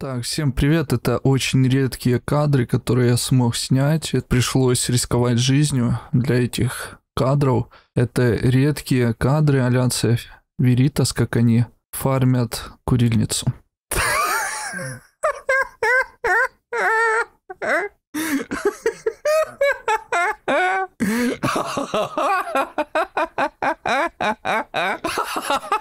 Так, всем привет, это очень редкие кадры, которые я смог снять. Пришлось рисковать жизнью для этих кадров. Это редкие кадры альянса Веритас, как они фармят курильницу. Ha ha ha ha ha ha ha ha ha ha